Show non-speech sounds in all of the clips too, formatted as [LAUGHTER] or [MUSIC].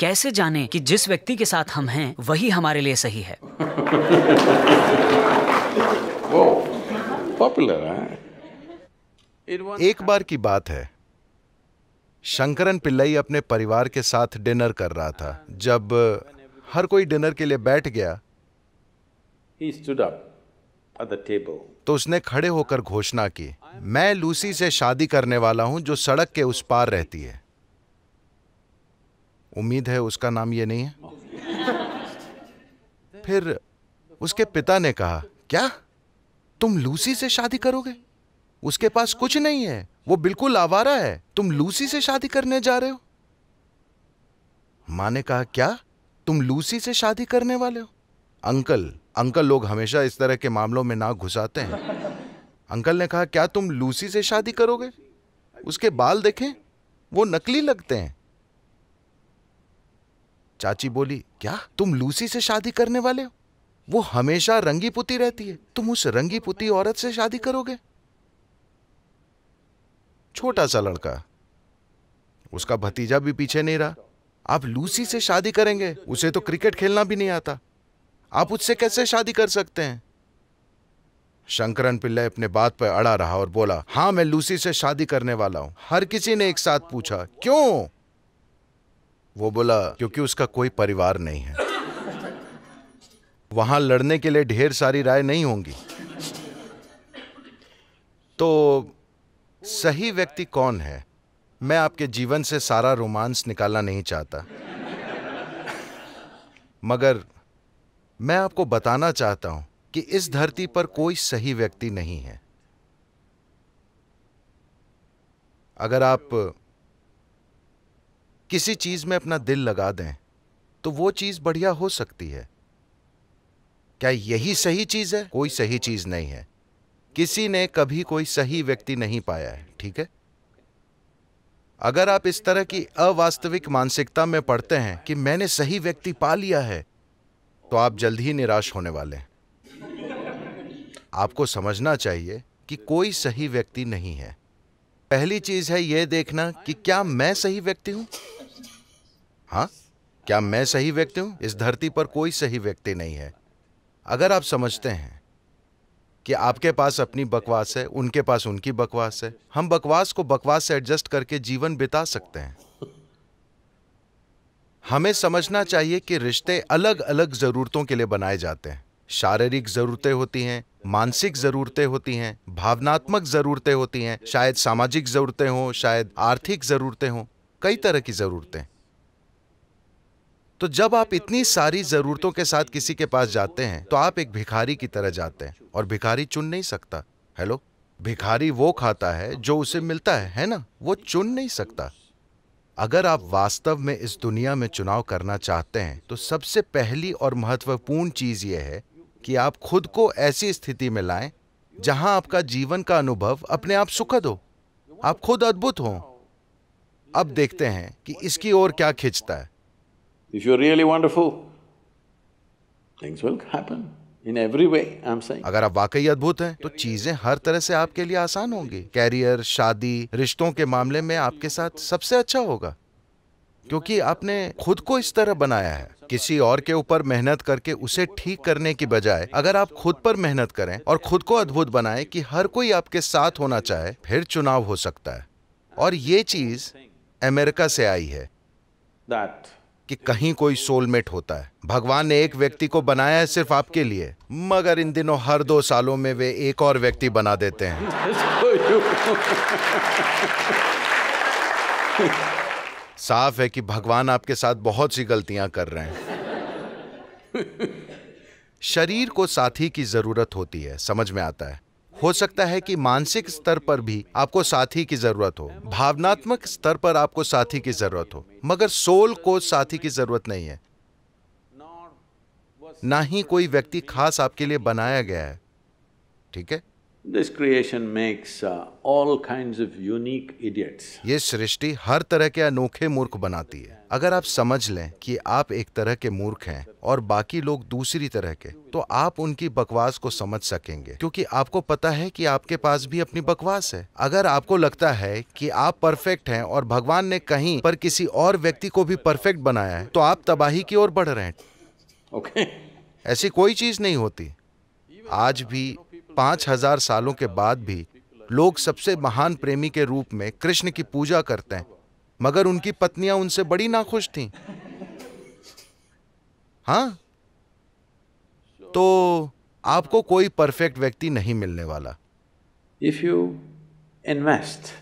कैसे जाने कि जिस व्यक्ति के साथ हम हैं वही हमारे लिए सही है पॉपुलर है एक बार की बात है शंकरन पिल्लई अपने परिवार के साथ डिनर कर रहा था जब हर कोई डिनर के लिए बैठ गया तो उसने खड़े होकर घोषणा की मैं लूसी से शादी करने वाला हूं जो सड़क के उस पार रहती है उम्मीद है उसका नाम ये नहीं है फिर उसके पिता ने कहा क्या तुम लूसी से शादी करोगे उसके पास कुछ नहीं है वो बिल्कुल आवारा है तुम लूसी से शादी करने जा रहे हो माँ ने कहा क्या तुम लूसी से शादी करने वाले हो अंकल अंकल लोग हमेशा इस तरह के मामलों में नाक घुसाते हैं अंकल ने कहा क्या तुम लूसी से शादी करोगे उसके बाल देखें वो नकली लगते हैं चाची बोली क्या तुम लूसी से शादी करने वाले हो वो हमेशा रंगी पुती रहती है तुम उस रंगी पुती औरत से शादी करोगे छोटा सा लड़का उसका भतीजा भी पीछे नहीं रहा आप लूसी से शादी करेंगे उसे तो क्रिकेट खेलना भी नहीं आता आप उससे कैसे शादी कर सकते हैं शंकरन पिल्ले अपने बात पर अड़ा रहा और बोला हां मैं लूसी से शादी करने वाला हूं हर किसी ने एक साथ पूछा क्यों वो बोला क्योंकि उसका कोई परिवार नहीं है वहां लड़ने के लिए ढेर सारी राय नहीं होंगी तो सही व्यक्ति कौन है मैं आपके जीवन से सारा रोमांस निकालना नहीं चाहता मगर मैं आपको बताना चाहता हूं कि इस धरती पर कोई सही व्यक्ति नहीं है अगर आप किसी चीज में अपना दिल लगा दें तो वो चीज बढ़िया हो सकती है क्या यही सही चीज है कोई सही चीज नहीं है किसी ने कभी कोई सही व्यक्ति नहीं पाया है ठीक है अगर आप इस तरह की अवास्तविक मानसिकता में पढ़ते हैं कि मैंने सही व्यक्ति पा लिया है तो आप जल्द ही निराश होने वाले हैं आपको समझना चाहिए कि कोई सही व्यक्ति नहीं है पहली चीज है यह देखना कि क्या मैं सही व्यक्ति हूं हाँ क्या मैं सही व्यक्ति हूं इस धरती पर कोई सही व्यक्ति नहीं है अगर आप समझते हैं कि आपके पास अपनी बकवास है उनके पास उनकी बकवास है हम बकवास को बकवास से एडजस्ट करके जीवन बिता सकते हैं हमें समझना चाहिए कि रिश्ते अलग अलग जरूरतों के लिए बनाए जाते हैं शारीरिक जरूरतें होती हैं मानसिक जरूरतें होती हैं भावनात्मक जरूरतें होती हैं शायद सामाजिक जरूरतें हों शायद आर्थिक जरूरतें हों कई तरह की जरूरतें तो जब आप इतनी सारी जरूरतों के साथ किसी के पास जाते हैं तो आप एक भिखारी की तरह जाते हैं और भिखारी चुन नहीं सकता हेलो भिखारी वो खाता है जो उसे मिलता है है ना वो चुन नहीं सकता अगर आप वास्तव में इस दुनिया में चुनाव करना चाहते हैं तो सबसे पहली और महत्वपूर्ण चीज यह है कि आप खुद को ऐसी स्थिति में लाएं जहां आपका जीवन का अनुभव अपने आप सुखद हो आप खुद अद्भुत हो अब देखते हैं कि इसकी ओर क्या खिंचता है If you're really wonderful, things will happen. In every way, I'm saying. अगर आप वाकई अद्भुत हैं तो चीजें हर तरह से आपके लिए आसान होंगी कैरियर शादी रिश्तों के मामले में आपके साथ सबसे अच्छा होगा क्योंकि आपने खुद को इस तरह बनाया है किसी और के ऊपर मेहनत करके उसे ठीक करने की बजाय अगर आप खुद पर मेहनत करें और खुद को अद्भुत बनाएं कि हर कोई आपके साथ होना चाहे फिर चुनाव हो सकता है और ये चीज अमेरिका से आई है That. कि कहीं कोई सोलमेट होता है भगवान ने एक व्यक्ति को बनाया है सिर्फ आपके लिए मगर इन दिनों हर दो सालों में वे एक और व्यक्ति बना देते हैं साफ है कि भगवान आपके साथ बहुत सी गलतियां कर रहे हैं शरीर को साथी की जरूरत होती है समझ में आता है हो सकता है कि मानसिक स्तर पर भी आपको साथी की जरूरत हो भावनात्मक स्तर पर आपको साथी की जरूरत हो मगर सोल को साथी की जरूरत नहीं है ना ही कोई व्यक्ति खास आपके लिए बनाया गया है ठीक है This creation makes uh, all kinds of unique idiots. ये सृष्टि हर तरह के अनोखे मूर्ख बनाती है अगर आप समझ लें कि आप एक तरह के मूर्ख हैं और बाकी लोग दूसरी तरह के तो आप उनकी बकवास को समझ सकेंगे क्योंकि आपको पता है कि आपके पास भी अपनी बकवास है अगर आपको लगता है कि आप परफेक्ट हैं और भगवान ने कहीं पर किसी और व्यक्ति को भी परफेक्ट बनाया है तो आप तबाही की ओर बढ़ रहे हैं ओके okay. ऐसी कोई चीज नहीं होती आज भी पांच हजार सालों के बाद भी लोग सबसे महान प्रेमी के रूप में कृष्ण की पूजा करते हैं मगर उनकी पत्नियां उनसे बड़ी नाखुश थी हाँ तो आपको कोई परफेक्ट व्यक्ति नहीं मिलने वाला if you invest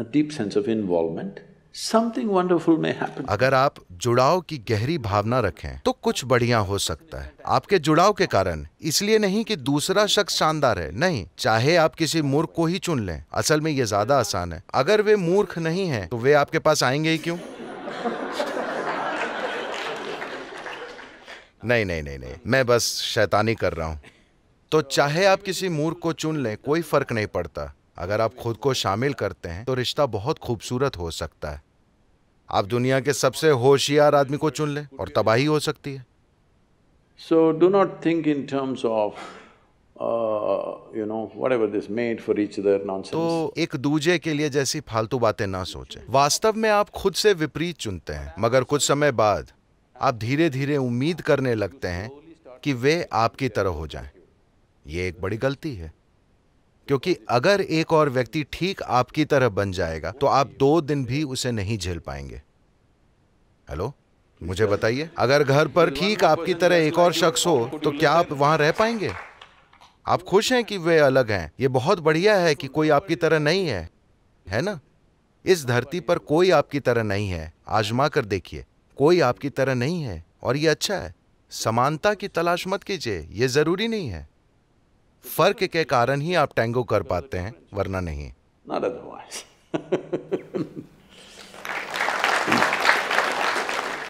a deep sense of involvement something wonderful may happen. अगर आप जुड़ाव की गहरी भावना रखें तो कुछ बढ़िया हो सकता है आपके जुड़ाव के कारण इसलिए नहीं कि दूसरा शख्स शानदार है नहीं चाहे आप किसी मूर्ख को ही चुन लें असल में ये ज्यादा आसान है अगर वे मूर्ख नहीं है तो वे आपके पास आएंगे ही क्यों [LAUGHS] नहीं नहीं नहीं नहीं मैं बस शैतानी कर रहा हूँ तो चाहे आप किसी मूर्ख को चुन लें कोई फर्क नहीं पड़ता अगर आप खुद को शामिल करते हैं तो रिश्ता बहुत खूबसूरत हो सकता है आप दुनिया के सबसे होशियार आदमी को चुन लें और तबाही हो सकती है so do not think in terms of you know this made for each other तो एक दूजे के लिए जैसी फालतू बातें ना सोचें वास्तव में आप खुद से विपरीत चुनते हैं मगर कुछ समय बाद आप धीरे धीरे उम्मीद करने लगते हैं कि वे आपकी तरह हो जाएं। ये एक बड़ी गलती है क्योंकि अगर एक और व्यक्ति ठीक आपकी तरह बन जाएगा तो आप दो दिन भी उसे नहीं झेल पाएंगे हेलो मुझे बताइए अगर घर पर ठीक आपकी तरह एक और शख्स हो तो क्या आप वहां रह पाएंगे आप खुश हैं कि वे अलग हैं ये बहुत बढ़िया है कि कोई आपकी तरह नहीं है है ना इस धरती पर कोई आपकी तरह नहीं है आजमा कर देखिए कोई आपकी तरह नहीं है और ये अच्छा है समानता की तलाश मत कीजिए यह जरूरी नहीं है फर्क के कारण ही आप टैंगो कर पाते हैं वरना नहीं [LAUGHS]